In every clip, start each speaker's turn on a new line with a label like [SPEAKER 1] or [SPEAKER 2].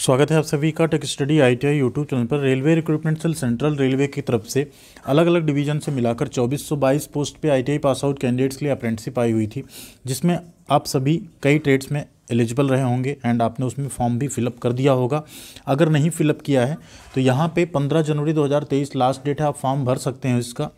[SPEAKER 1] स्वागत है आप सभी का tech study ITI YouTube channel पर railway recruitment cell central railway की तरफ से अलग अलग डिवीजन से मिलाकर 2422 पोस्ट पे आईटीआई पास आउट कैंडिडेट्स के लिए अप्रेंटिसिप आई हुई थी जिसमें आप सभी कई ट्रेड्स में एलिजिबल रहे होंगे एंड आपने उसमें फॉर्म भी फिलअप कर दिया होगा अगर नहीं फिलअप किया है तो यहाँ पर पंद्रह जनवरी दो लास्ट डेट है आप फॉर्म भर सकते हैं इसका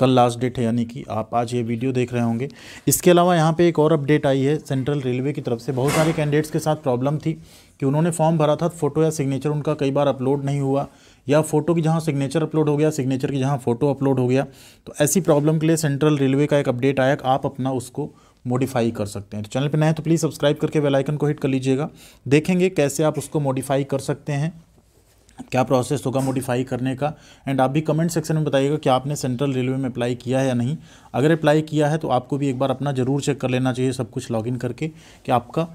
[SPEAKER 1] कल लास्ट डेट है यानी कि आप आज ये वीडियो देख रहे होंगे इसके अलावा यहाँ पे एक और अपडेट आई है सेंट्रल रेलवे की तरफ से बहुत सारे कैंडिडेट्स के साथ प्रॉब्लम थी कि उन्होंने फॉर्म भरा था फ़ोटो या सिग्नेचर उनका कई बार अपलोड नहीं हुआ या फ़ोटो की जहाँ सिग्नेचर अपलोड हो गया सिग्नेचर की जहाँ फ़ोटो अपलोड हो गया तो ऐसी प्रॉब्लम के लिए सेंट्रल रेलवे का एक अपडेट आया आप अपना उसको मॉडिफाई कर सकते हैं तो चैनल पर नए तो प्लीज़ सब्सक्राइब करके बेलाइकन को हिट कर लीजिएगा देखेंगे कैसे आप उसको मॉडिफाई कर सकते हैं क्या प्रोसेस होगा मॉडिफाई करने का एंड आप भी कमेंट सेक्शन में बताइएगा कि आपने सेंट्रल रेलवे में अप्लाई किया है या नहीं अगर अप्लाई किया है तो आपको भी एक बार अपना ज़रूर चेक कर लेना चाहिए सब कुछ लॉगिन करके कि आपका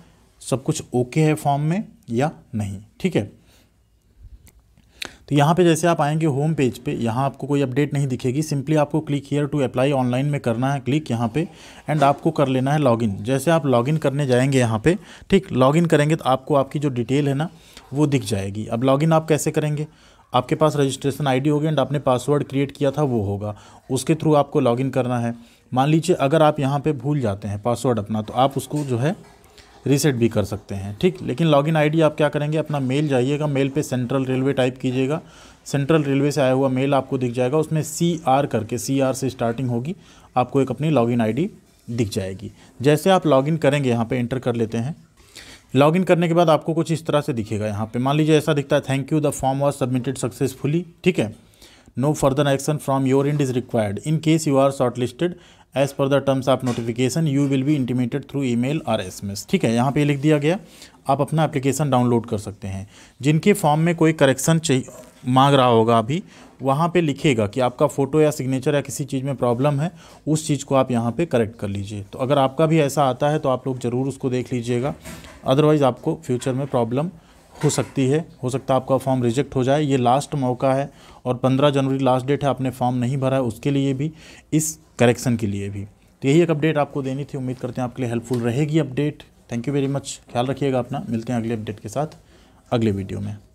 [SPEAKER 1] सब कुछ ओके है फॉर्म में या नहीं ठीक है तो यहाँ पे जैसे आप आएंगे होम पेज पे यहाँ आपको कोई अपडेट नहीं दिखेगी सिंपली आपको click here to apply online में करना है क्लिक यहाँ पे एंड आपको कर लेना है लॉगिन जैसे आप लॉगिन करने जाएंगे यहाँ पे ठीक लॉगिन करेंगे तो आपको आपकी जो डिटेल है ना वो दिख जाएगी अब लॉगिन आप कैसे करेंगे आपके पास रजिस्ट्रेशन आई होगी एंड आपने पासवर्ड क्रिएट किया था वो होगा उसके थ्रू आपको लॉगिन करना है मान लीजिए अगर आप यहाँ पर भूल जाते हैं पासवर्ड अपना तो आप उसको जो है रीसेट भी कर सकते हैं ठीक लेकिन लॉगिन आईडी आप क्या करेंगे अपना मेल जाइएगा मेल पे सेंट्रल रेलवे टाइप कीजिएगा सेंट्रल रेलवे से आया हुआ मेल आपको दिख जाएगा उसमें सी आर करके सी आर से स्टार्टिंग होगी आपको एक अपनी लॉगिन आईडी दिख जाएगी जैसे आप लॉगिन करेंगे यहाँ पे एंटर कर लेते हैं लॉगिन करने के बाद आपको कुछ इस तरह से दिखेगा यहाँ पे मान लीजिए ऐसा दिखता है thank you the form was submitted successfully ठीक है no further action from your end is required in case you are shortlisted as per the terms of notification you will be intimated through E S और S ठीक है यहाँ पे लिख दिया गया आप अपना एप्लीकेशन डाउनलोड कर सकते हैं जिनके फॉर्म में कोई करेक्शन चाहिए मांग रहा होगा अभी वहाँ पे लिखेगा कि आपका फ़ोटो या सिग्नेचर या किसी चीज़ में प्रॉब्लम है उस चीज़ को आप यहाँ पे करेक्ट कर लीजिए तो अगर आपका भी ऐसा आता है तो आप लोग ज़रूर उसको देख लीजिएगा अदरवाइज़ आपको फ्यूचर में प्रॉब्लम हो सकती है हो सकता है आपका फॉर्म रिजेक्ट हो जाए ये लास्ट मौका है और 15 जनवरी लास्ट डेट है आपने फॉर्म नहीं भरा है उसके लिए भी इस करेक्शन के लिए भी तो यही एक अपडेट आपको देनी थी उम्मीद करते हैं आपके लिए हेल्पफुल रहेगी update thank you very much ख्याल रखिएगा अपना मिलते हैं अगले अपडेट के साथ अगले वीडियो में